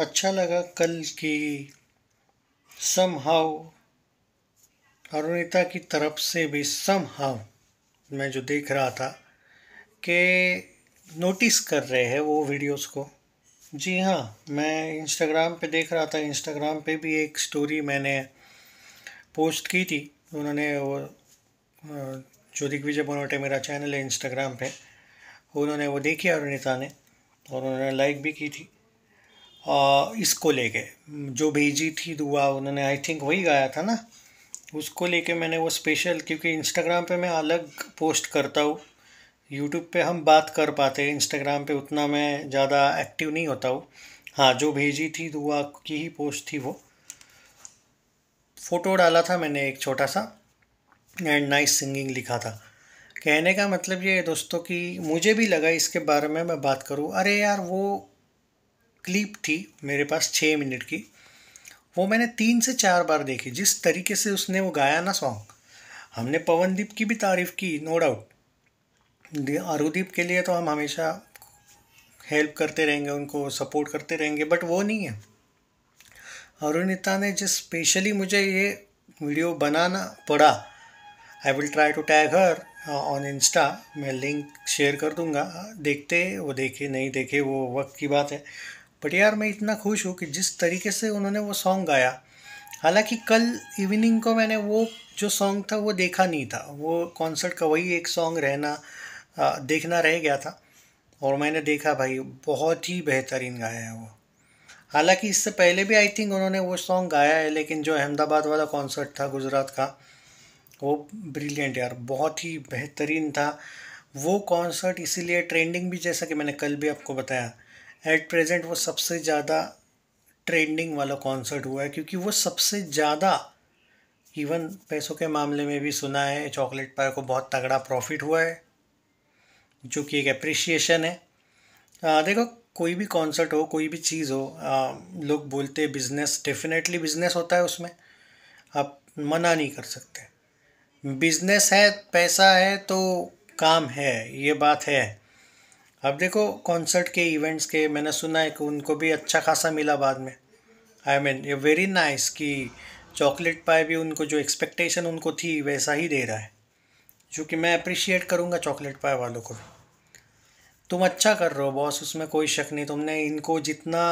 अच्छा लगा कल की सम हाउ अरुणिता की तरफ से भी सम हाउ मैं जो देख रहा था कि नोटिस कर रहे हैं वो वीडियोस को जी हाँ मैं इंस्टाग्राम पे देख रहा था इंस्टाग्राम पे भी एक स्टोरी मैंने पोस्ट की थी उन्होंने वो जो दिग्विजय बनोटे मेरा चैनल है इंस्टाग्राम पे उन्होंने वो देखी अरुणिता ने और उन्होंने लाइक भी की थी इसको लेके जो भेजी थी दुआ उन्होंने आई थिंक वही गाया था ना उसको लेके मैंने वो स्पेशल क्योंकि इंस्टाग्राम पे मैं अलग पोस्ट करता हूँ यूट्यूब पे हम बात कर पाते हैं इंस्टाग्राम पे उतना मैं ज़्यादा एक्टिव नहीं होता हूँ हाँ जो भेजी थी दुआ की ही पोस्ट थी वो फ़ोटो डाला था मैंने एक छोटा सा एंड नाइस सिंगिंग लिखा था कहने का मतलब ये है दोस्तों कि मुझे भी लगा इसके बारे में मैं बात करूँ अरे यार वो क्लिप थी मेरे पास छः मिनट की वो मैंने तीन से चार बार देखी जिस तरीके से उसने वो गाया ना सॉन्ग हमने पवनदीप की भी तारीफ़ की नो डाउट अरुदीप के लिए तो हम हमेशा हेल्प करते रहेंगे उनको सपोर्ट करते रहेंगे बट वो नहीं है अरुणिता ने जिस स्पेशली मुझे ये वीडियो बनाना पड़ा I will try to tag her on Insta मैं लिंक शेयर कर दूंगा देखते वो देखे नहीं देखे वो वक्त की बात है बट यार मैं इतना खुश हूँ कि जिस तरीके से उन्होंने वो सॉन्ग गाया हालांकि कल इवनिंग को मैंने वो जो सॉन्ग था वो देखा नहीं था वो कॉन्सर्ट का वही एक सॉन्ग रहना आ, देखना रह गया था और मैंने देखा भाई बहुत ही बेहतरीन गाया है वो हालांकि इससे पहले भी आई थिंक उन्होंने वो सॉन्ग गाया है लेकिन जो अहमदाबाद वाला कॉन्सर्ट था गुजरात का वो ब्रिलियंट यार बहुत ही बेहतरीन था वो कॉन्सर्ट इसीलिए ट्रेंडिंग भी जैसा कि मैंने कल भी आपको बताया एट प्रेजेंट वो सबसे ज़्यादा ट्रेंडिंग वाला कॉन्सर्ट हुआ है क्योंकि वो सबसे ज़्यादा इवन पैसों के मामले में भी सुना है चॉकलेट पाए को बहुत तगड़ा प्रॉफिट हुआ है जो कि एक अप्रिशिएशन है आ, देखो कोई भी कॉन्सर्ट हो कोई भी चीज़ हो आ, लोग बोलते हैं बिज़नेस डेफिनेटली बिज़नेस होता है उसमें आप मना नहीं कर सकते बिज़नेस है पैसा है तो काम है ये बात है अब देखो कॉन्सर्ट के इवेंट्स के मैंने सुना है कि उनको भी अच्छा खासा मिला बाद में आई मीन ये वेरी नाइस कि चॉकलेट पाए भी उनको जो एक्सपेक्टेशन उनको थी वैसा ही दे रहा है जो मैं अप्रिशिएट करूँगा चॉकलेट पाए वालों को तुम अच्छा कर रहे हो बॉस उसमें कोई शक नहीं तुमने इनको जितना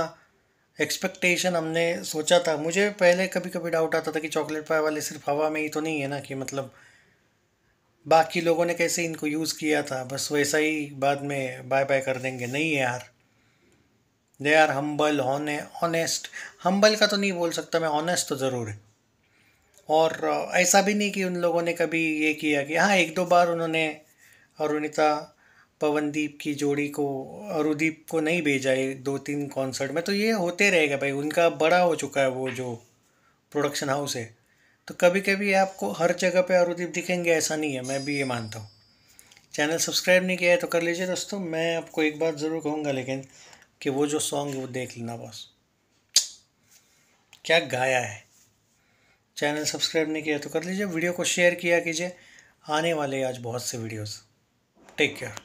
एक्सपेक्टेशन हमने सोचा था मुझे पहले कभी कभी डाउट आता था कि चॉकलेट पाए वाले सिर्फ हवा में ही तो नहीं है ना कि मतलब बाकी लोगों ने कैसे इनको यूज़ किया था बस वैसा ही बाद में बाय बाय कर देंगे नहीं यार दे आर हम्बल होने ऑनेस्ट हम्बल का तो नहीं बोल सकता मैं ऑनेस्ट तो ज़रूर है और uh, ऐसा भी नहीं कि उन लोगों ने कभी ये किया कि हाँ एक दो बार उन्होंने अरुणिता पवनदीप की जोड़ी को अरुदीप को नहीं भेजा है दो तीन कॉन्सर्ट में तो ये होते रहेगा भाई उनका बड़ा हो चुका है वो जो प्रोडक्शन हाउस है तो कभी कभी आपको हर जगह पे अरुदीप दिखेंगे ऐसा नहीं है मैं भी ये मानता हूँ चैनल सब्सक्राइब नहीं किया है तो कर लीजिए दोस्तों मैं आपको एक बात ज़रूर कहूँगा लेकिन कि वो जो सॉन्ग है वो देख लेना बस क्या गाया है चैनल सब्सक्राइब नहीं किया तो कर लीजिए वीडियो को शेयर किया कीजिए आने वाले आज बहुत से वीडियोस टेक केयर